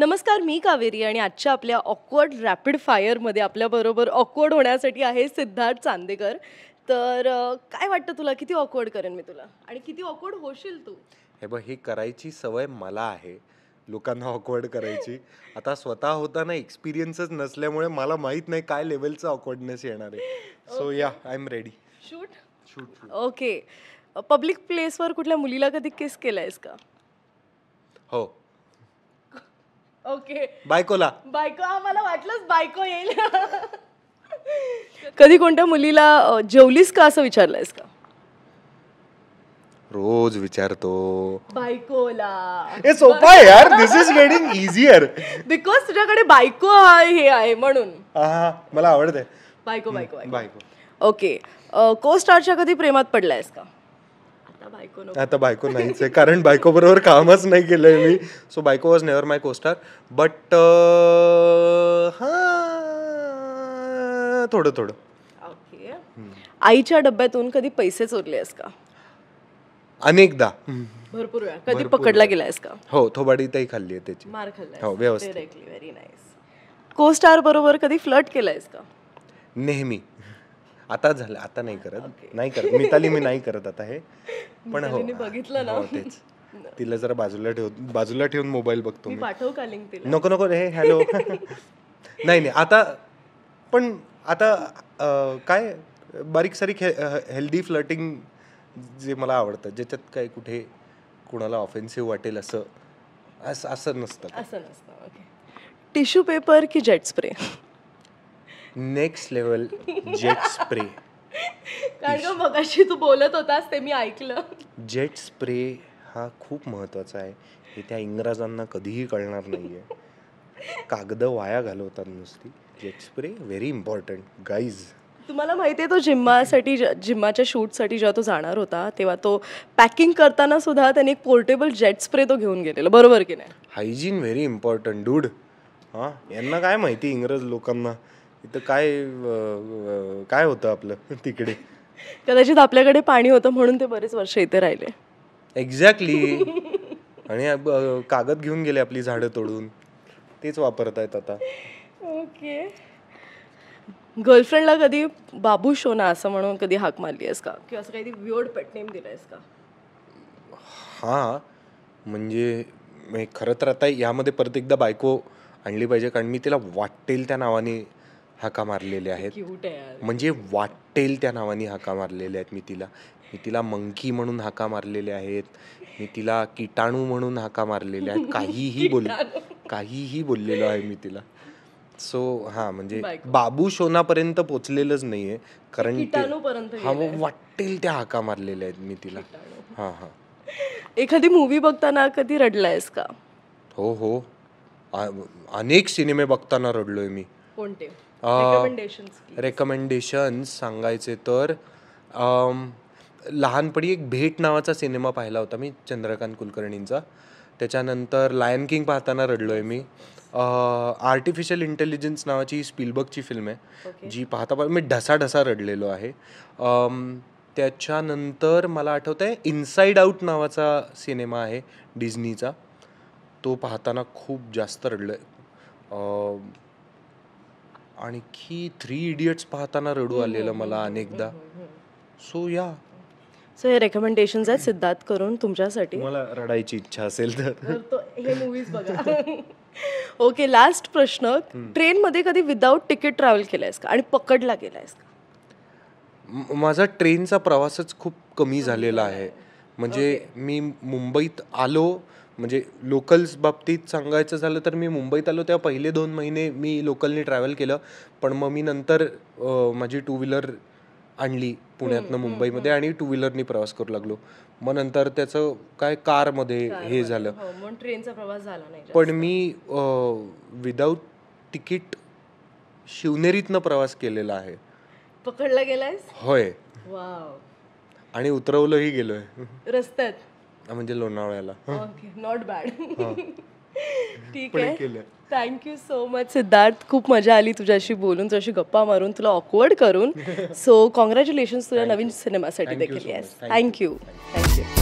नमस्कार मी कावेरी आणि आजच्या आपल्या ऑकवर्ड रॅपिड फायरमध्ये आपल्याबरोबर ऑकवर्ड होण्यासाठी आहे सिद्धार्थ चांदेकर तर काय वाटतं तुला किती ऑकवर्ड करेन मी तुला आणि किती ऑकवर्ड होशील तू हे बघ ही करायची सवय मला आहे लोकांना ऑकवर्ड करायची आता स्वतः होताना एक्सपिरियन्सच नसल्यामुळे मला माहीत नाही काय लेवलचं ऑकवर्डनेस येणार आहे सो या I am ready shoot shoot okay public प्लेसवर कुठल्या मुलीला कधी किस केलायस का हो ओके बायकोला बायको आम्हाला वाटलंच बायको येईल कधी कोणत्या मुलीला जेवलीस का असं विचारलंयस का रोज विचारतो बायकोला हे यार this is getting easier because तुझ्याकडे बायको आहे हे आहे म्हणून मला आवडते बायको बायको बायको ओके को स्टारच्या कधी प्रेमात पडलायस का बायको आता बायको नाहीच आहे कारण बायको बरोबर कामच नाही केलंय मी सो बायको was never my costar but हा थोडं थोडं ओके आईच्या डब्यातून कधी पैसे चोरले आहेस का अनेकदा भरपूर वेळा कधी पकडला गेलायस का हो थोबाडी खाल्ली आहे त्याची मार खाल्ली हो व्यवस्थित व्हेरी नाईस कोस्टार बरोबर कधी फ्लट केलायस का नेहमी आता झालं आता नाही करत नाही करत मिताली मी नाही करत आता हे पण हो. बघितलं ना हो, तेच तिला जरा बाजूला ठेव बाजूला ठेवून मोबाईल बघतो मी नको नको हे हॅलो नाही नाही आता पण आता काय बारीक सारीक हेल्दी फ्लटिंग जे मला आवडतं ज्याच्यात काय कुठे कुणाला ऑफेन्सिव्ह वाटेल असं असं नसतं असं नसतं टिश्यू पेपर की jet spray next level jet spray कारण मगाशी तू बोलत होतास ते मी ऐकलं जेट स्प्रे हा खूप महत्वाचा आहे हे त्या इंग्रजांना कधीही कळणार नाहीये कागद वाया घालवतात नुसती jet spray very important guys तुम्हाला माहिती आहे तो जिम्मासाठी जिम्माच्या शूटसाठी जेव्हा तो जाणार होता तेव्हा तो पॅकिंग करताना सुद्धा त्याने एक पोर्टेबल जेट स्प्रे तो घेऊन गेलेला बरोबर की नाही हायजीन व्हेरी इम्पॉर्टंट डूड हा यांना काय माहिती इंग्रज लोकांना इथं काय काय होतं आपलं तिकडे कदाचित आपल्याकडे पाणी होतं म्हणून ते बरेच वर्ष इथे राहिले एक्झॅक्टली आणि कागद घेऊन गेले आपली झाडं तोडून तेच वापरत आहेत आता ओके गर्लफ्रेंडला कधी बाबू शोना असं म्हणून कधी हाक मारली आहेस का किंवा असं काही विओड पेटनेम आहेस का हा म्हणजे खरं तर आता यामध्ये परत एकदा बायको आणली पाहिजे कारण मी तिला वाटेल त्या नावाने हाका मारलेल्या आहेत म्हणजे वाटेल त्या नावाने हाका मारलेल्या आहेत मी तिला मी तिला मंकी म्हणून हाका मारलेले आहेत मी तिला किटाणू म्हणून हाका मारलेल्या आहेत काहीही बोल काहीही बोललेलो आहे मी तिला सो हा म्हणजे बाबू शोनापर्यंत पोचलेलंच नाहीये कारण हा वाटेल त्या हाका मारलेल्या आहेत मी तिला हा हा एखादी मूवी बघताना कधी रडलायस का हो हो अनेक सिनेमे बघताना रडलोय मी कोणते रेकमेंडेशन्स सांगायचे तर लहानपणी एक भेट नावाचा सिनेमा पाहिला होता मी चंद्रकांत कुलकर्णींचा त्याच्यानंतर लायन किंग पाहताना रडलो आहे मी आर्टिफिशियल इंटेलिजन्स नावाची स्पिलबर्गची फिल्म आहे जी पाहता पाहता मी ढसा ढसा रडलेलो आहे त्याच्यानंतर मला आठवतं आहे इनसाइड आऊट नावाचा सिनेमा आहे डिझनीचा तो पाहताना खूप जास्त रडलो आहे आणखी थ्री इडियट्स पाहताना रडू हो, हो, आलेलं हो. मला अनेकदा सो या सो हे रेकमेंडेशन आहेत सिद्धार्थ करून तुमच्यासाठी मला रडायची इच्छा असेल तर हे मूवीज बघा ओके लास्ट प्रश्न ट्रेन मध्ये कधी विदाऊट तिकीट ट्रॅव्हल केलंयस का आणि पकडला गेलायस का माझा ट्रेनचा प्रवासच खूप कमी झालेला आहे म्हणजे मी मुंबईत आलो म्हणजे लोकल्स बाबतीत सांगायचं झालं तर मी मुंबईत आलो तेव्हा पहिले दोन महिने मी लोकलनी ट्रॅव्हल केलं पण मग मी नंतर माझी टू व्हीलर आणली पुण्यातनं मुंबईमध्ये आणि टू व्हीलरनी प्रवास करू लागलो मग नंतर त्याचं काय कारमध्ये हे झालं ट्रेनचा हो, प्रवास झाला नाही पण मी विदाऊट तिकीट शिवनेरीतनं प्रवास केलेला आहे पकडला गेलाय होय आणि उतरवलंही गेलोय रस्त्यात म्हणजे लोणावळ्याला नॉट बॅड ठीक आहे थँक्यू सो मच सिद्धार्थ खूप मजा आली तुझ्याशी बोलून तुझ्याशी गप्पा मारून तुला ऑकवर्ड करून सो कॉंग्रॅच्युलेशन तुला नवीन सिनेमासाठी देखील येस थँक्यू थँक्यू